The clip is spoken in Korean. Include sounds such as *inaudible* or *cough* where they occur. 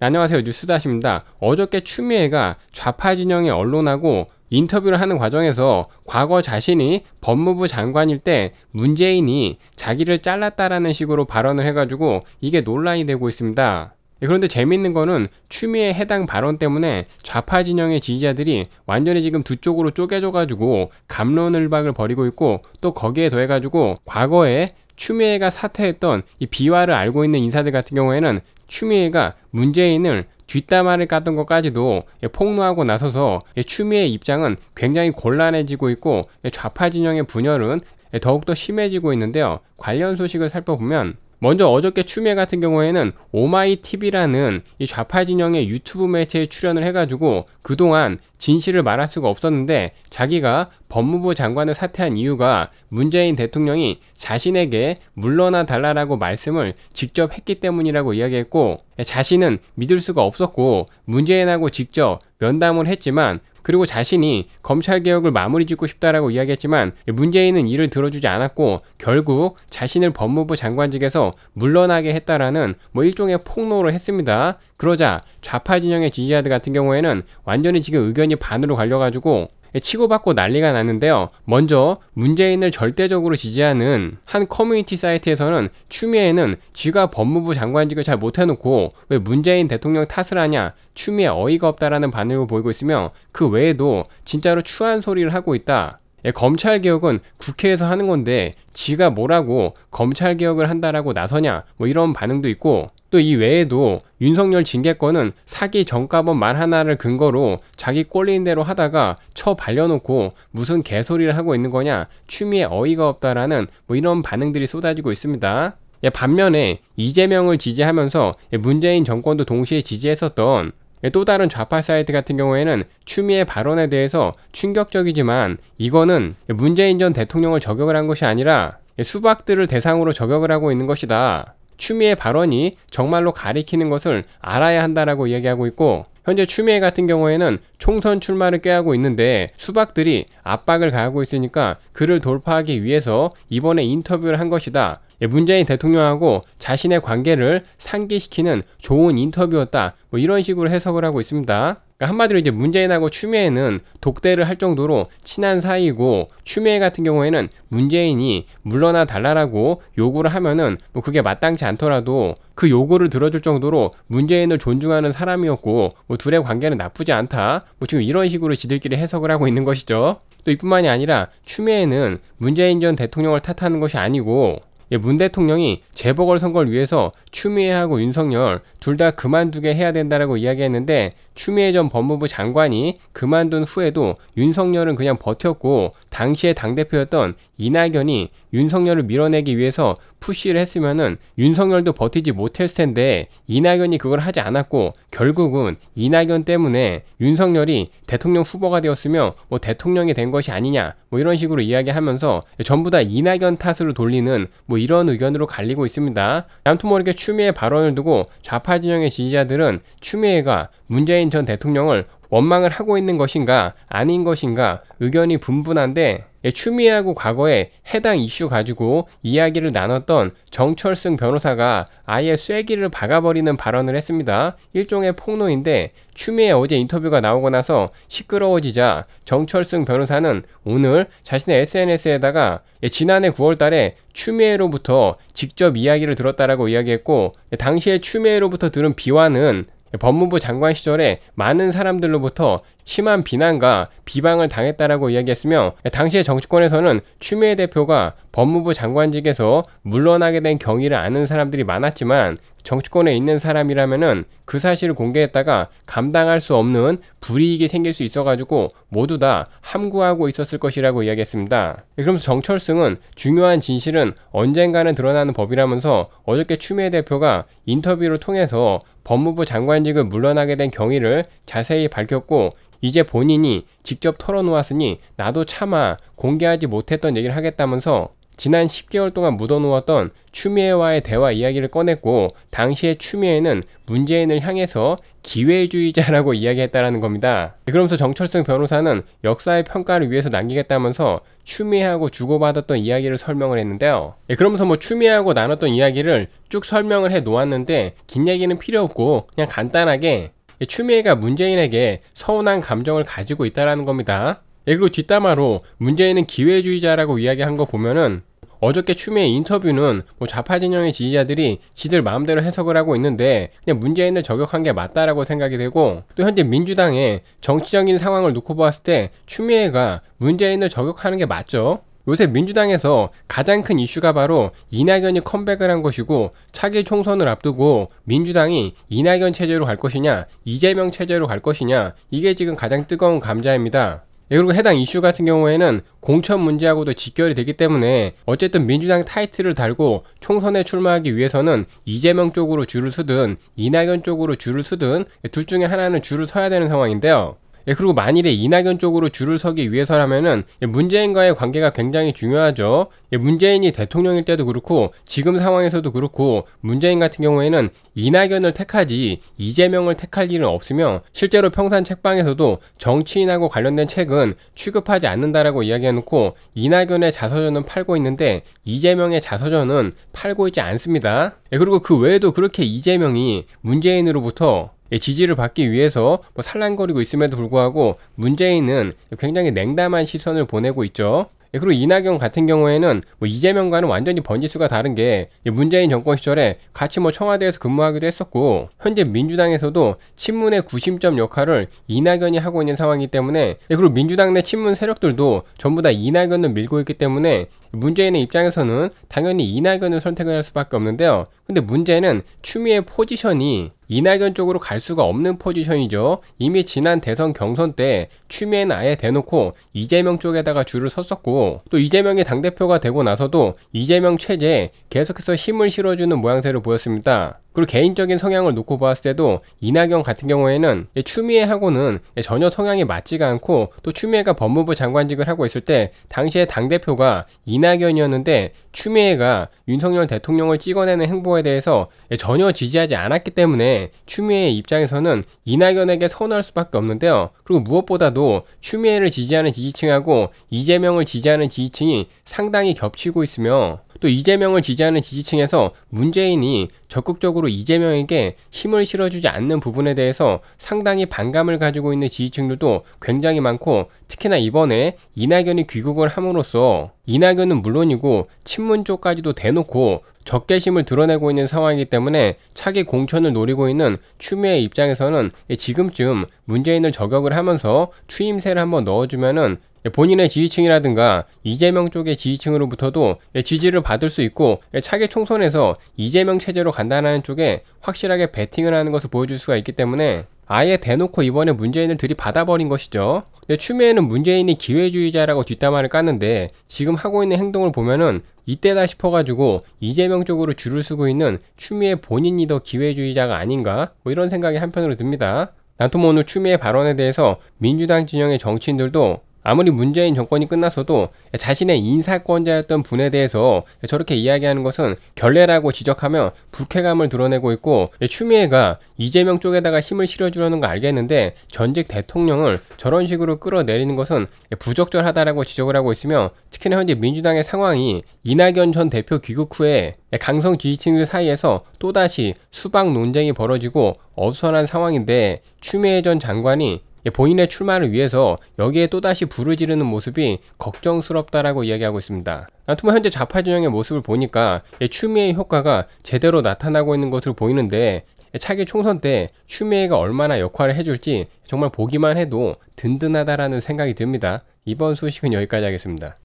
안녕하세요 뉴스다시입니다. 어저께 추미애가 좌파 진영의 언론하고 인터뷰를 하는 과정에서 과거 자신이 법무부 장관일 때 문재인이 자기를 잘랐다라는 식으로 발언을 해가지고 이게 논란이 되고 있습니다. 예, 그런데 재밌는 거는 추미애 해당 발언 때문에 좌파 진영의 지지자들이 완전히 지금 두 쪽으로 쪼개져가지고 감론을박을 벌이고 있고 또 거기에 더해가지고 과거에 추미애가 사퇴했던 이 비화를 알고 있는 인사들 같은 경우에는 추미애가 문재인을 뒷담화를 까던 것까지도 예, 폭로하고 나서서 예, 추미애 입장은 굉장히 곤란해지고 있고 예, 좌파 진영의 분열은 더욱더 심해지고 있는데요. 관련 소식을 살펴보면 먼저 어저께 추미애 같은 경우에는 오마이TV라는 이 좌파 진영의 유튜브 매체에 출연을 해가지고 그동안 진실을 말할 수가 없었는데 자기가 법무부 장관을 사퇴한 이유가 문재인 대통령이 자신에게 물러나 달라라고 말씀을 직접 했기 때문이라고 이야기했고 자신은 믿을 수가 없었고 문재인하고 직접 면담을 했지만 그리고 자신이 검찰 개혁을 마무리 짓고 싶다라고 이야기했지만 문재인은 이를 들어주지 않았고 결국 자신을 법무부 장관직에서 물러나게 했다라는 뭐 일종의 폭로를 했습니다. 그러자 좌파 진영의 지지자들 같은 경우에는 완전히 지금 의견이 반으로 갈려가지고 치고받고 난리가 났는데요. 먼저 문재인을 절대적으로 지지하는 한 커뮤니티 사이트에서는 추미애는 지가 법무부 장관직을 잘 못해놓고 왜 문재인 대통령 탓을 하냐 추미애 어이가 없다라는 반응을 보이고 있으며 그 외에도 진짜로 추한 소리를 하고 있다. 예, 검찰 개혁은 국회에서 하는 건데 지가 뭐라고 검찰 개혁을 한다라고 나서냐 뭐 이런 반응도 있고 또이 외에도 윤석열 징계권은 사기 전가범말 하나를 근거로 자기 꼴리인 대로 하다가 처 발려놓고 무슨 개소리를 하고 있는 거냐 추미에 어이가 없다라는 뭐 이런 반응들이 쏟아지고 있습니다. 예, 반면에 이재명을 지지하면서 예, 문재인 정권도 동시에 지지했었던 예, 또 다른 좌파 사이트 같은 경우에는 추미애 발언에 대해서 충격적이지만 이거는 문재인 전 대통령을 저격을 한 것이 아니라 수박들을 대상으로 저격을 하고 있는 것이다. 추미애 발언이 정말로 가리키는 것을 알아야 한다라고 이야기하고 있고 현재 추미애 같은 경우에는 총선 출마를 꾀하고 있는데 수박들이 압박을 가하고 있으니까 그를 돌파하기 위해서 이번에 인터뷰를 한 것이다. 예, 문재인 대통령하고 자신의 관계를 상기시키는 좋은 인터뷰였다. 뭐 이런 식으로 해석을 하고 있습니다. 그러니까 한마디로 이제 문재인하고 추미애는 독대를 할 정도로 친한 사이고 추미애 같은 경우에는 문재인이 물러나 달라라고 요구를 하면은 뭐 그게 마땅치 않더라도 그 요구를 들어줄 정도로 문재인을 존중하는 사람이었고 뭐 둘의 관계는 나쁘지 않다 뭐 지금 이런 식으로 지들끼리 해석을 하고 있는 것이죠. 또 이뿐만이 아니라 추미애는 문재인 전 대통령을 탓하는 것이 아니고 예, 문 대통령이 재보궐 선거를 위해서 추미애하고 윤석열 둘 다 그만두게 해야 된다라고 이야기했는데 추미애 전 법무부 장관이 그만둔 후에도 윤석열은 그냥 버텼고 당시에 당대표였던 이낙연이 윤석열을 밀어내기 위해서 푸쉬를 했으면은 윤석열도 버티지 못했을 텐데 이낙연이 그걸 하지 않았고 결국은 이낙연 때문에 윤석열이 대통령 후보가 되었으며 뭐 대통령이 된 것이 아니냐 뭐 이런 식으로 이야기하면서 전부 다 이낙연 탓으로 돌리는 뭐 이런 의견으로 갈리고 있습니다. 아무튼 모르게 추미애 발언을 두고 좌파 진영의 지지자들은 추미애가 문재인 전 대통령을 원망을 하고 있는 것인가 아닌 것인가 의견이 분분한데 예, 추미애하고 과거에 해당 이슈 가지고 이야기를 나눴던 정철승 변호사가 아예 쐐기를 박아버리는 발언을 했습니다. 일종의 폭로인데 추미애 어제 인터뷰가 나오고 나서 시끄러워지자 정철승 변호사는 오늘 자신의 SNS에다가 예, 지난해 9월 달에 추미애로부터 직접 이야기를 들었다라고 이야기했고 예, 당시에 추미애로부터 들은 비화는 법무부 장관 시절에 많은 사람들로부터 심한 비난과 비방을 당했다라고 이야기했으며 당시의 정치권에서는 추미애 대표가 법무부 장관직에서 물러나게 된 경위를 아는 사람들이 많았지만 정치권에 있는 사람이라면은 그 사실을 공개했다가 감당할 수 없는 불이익이 생길 수 있어가지고 모두 다 함구하고 있었을 것이라고 이야기했습니다. 예, 그러면서 정철승은 중요한 진실은 언젠가는 드러나는 법이라면서 어저께 추미애 대표가 인터뷰를 통해서 법무부 장관직을 물러나게 된 경위를 자세히 밝혔고 이제 본인이 직접 털어놓았으니 나도 차마 공개하지 못했던 얘기를 하겠다면서 지난 10개월 동안 묻어놓았던 추미애와의 대화 이야기를 꺼냈고 당시의 추미애는 문재인을 향해서 기회주의자라고 *laughs* 이야기했다라는 겁니다. 네, 그러면서 정철승 변호사는 역사의 평가를 위해서 남기겠다면서 추미애하고 주고받았던 이야기를 설명을 했는데요. 네, 그러면서 뭐 추미애하고 나눴던 이야기를 쭉 설명을 해 놓았는데 긴 얘기는 필요 없고 그냥 간단하게 네, 추미애가 문재인에게 서운한 감정을 가지고 있다라는 겁니다. 그리고 뒷담화로 문재인은 기회주의자라고 이야기한 거 보면은 어저께 추미애 인터뷰는 뭐 좌파 진영의 지지자들이 지들 마음대로 해석을 하고 있는데 그냥 문재인을 저격한 게 맞다라고 생각이 되고 또 현재 민주당의 정치적인 상황을 놓고 봤을 때 추미애가 문재인을 저격하는 게 맞죠? 요새 민주당에서 가장 큰 이슈가 바로 이낙연이 컴백을 한 것이고 차기 총선을 앞두고 민주당이 이낙연 체제로 갈 것이냐 이재명 체제로 갈 것이냐 이게 지금 가장 뜨거운 감자입니다. 예, 그리고 해당 이슈 같은 경우에는 공천 문제하고도 직결이 되기 때문에 어쨌든 민주당 타이틀을 달고 총선에 출마하기 위해서는 이재명 쪽으로 줄을 서든 이낙연 쪽으로 줄을 서든 둘 중에 하나는 줄을 서야 되는 상황인데요. 예, 그리고 만일에 이낙연 쪽으로 줄을 서기 위해서라면은 예, 문재인과의 관계가 굉장히 중요하죠. 예, 문재인이 대통령일 때도 그렇고 지금 상황에서도 그렇고 문재인 같은 경우에는 이낙연을 택하지 이재명을 택할 일은 없으며 실제로 평산 책방에서도 정치인하고 관련된 책은 취급하지 않는다라고 이야기해놓고 이낙연의 자서전은 팔고 있는데 이재명의 자서전은 팔고 있지 않습니다. 예, 그리고 그 외에도 그렇게 이재명이 문재인으로부터 예, 지지를 받기 위해서 뭐 산란거리고 있음에도 불구하고 문재인은 굉장히 냉담한 시선을 보내고 있죠. 예, 그리고 이낙연 같은 경우에는 뭐 이재명과는 완전히 번지수가 다른 게 문재인 정권 시절에 같이 뭐 청와대에서 근무하기도 했었고 현재 민주당에서도 친문의 구심점 역할을 이낙연이 하고 있는 상황이기 때문에 예, 그리고 민주당 내 친문 세력들도 전부 다 이낙연을 밀고 있기 때문에 문재인의 입장에서는 당연히 이낙연을 선택을 할 수밖에 없는데요. 근데 문제는 추미애 포지션이 이낙연 쪽으로 갈 수가 없는 포지션이죠. 이미 지난 대선 경선 때 추미애는 아예 대놓고 이재명 쪽에다가 줄을 섰었고 또 이재명이 당대표가 되고 나서도 이재명 체제에 계속해서 힘을 실어주는 모양새를 보였습니다. 그리고 개인적인 성향을 놓고 봤을 때도 이낙연 같은 경우에는 추미애하고는 전혀 성향이 맞지가 않고 또 추미애가 법무부 장관직을 하고 있을 때 당시에 당대표가 이낙연이었는데 추미애가 윤석열 대통령을 찍어내는 행보에 대해서 전혀 지지하지 않았기 때문에 추미애의 입장에서는 이낙연에게 선호할 수밖에 없는데요. 그리고 무엇보다도 추미애를 지지하는 지지층하고 이재명을 지지하는 지지층이 상당히 겹치고 있으며 또 이재명을 지지하는 지지층에서 문재인이 적극적으로 이재명에게 힘을 실어주지 않는 부분에 대해서 상당히 반감을 가지고 있는 지지층들도 굉장히 많고 특히나 이번에 이낙연이 귀국을 함으로써 이낙연은 물론이고 친문 쪽까지도 대놓고 적개심을 드러내고 있는 상황이기 때문에 차기 공천을 노리고 있는 추미애 입장에서는 지금쯤 문재인을 저격을 하면서 추임새를 한번 넣어주면은 본인의 지지층이라든가 이재명 쪽의 지지층으로부터도 예, 지지를 받을 수 있고 예, 차기 총선에서 이재명 체제로 간다는 쪽에 확실하게 베팅을 하는 것을 보여줄 수가 있기 때문에 아예 대놓고 이번에 문재인을 들이받아버린 것이죠. 근데 추미애는 문재인이 기회주의자라고 뒷담화를 깠는데 지금 하고 있는 행동을 보면은 이때다 싶어가지고 이재명 쪽으로 줄을 서고 있는 추미애 본인이 더 기회주의자가 아닌가 뭐 이런 생각이 한편으로 듭니다. 난토모 오늘 추미애 발언에 대해서 민주당 진영의 정치인들도 아무리 문재인 정권이 끝났어도 자신의 인사권자였던 분에 대해서 저렇게 이야기하는 것은 결례라고 지적하며 불쾌감을 드러내고 있고 추미애가 이재명 쪽에다가 힘을 실어주려는 거 알겠는데 전직 대통령을 저런 식으로 끌어내리는 것은 부적절하다라고 지적을 하고 있으며 특히나 현재 민주당의 상황이 이낙연 전 대표 귀국 후에 강성 지지층들 사이에서 또다시 수박 논쟁이 벌어지고 어수선한 상황인데 추미애 전 장관이 예, 본인의 출마를 위해서 여기에 또다시 불을 지르는 모습이 걱정스럽다라고 이야기하고 있습니다. 아무튼 뭐 현재 좌파 진영의 모습을 보니까 예, 추미애 효과가 제대로 나타나고 있는 것으로 보이는데 예, 차기 총선 때 추미애가 얼마나 역할을 해줄지 정말 보기만 해도 든든하다라는 생각이 듭니다. 이번 소식은 여기까지 하겠습니다.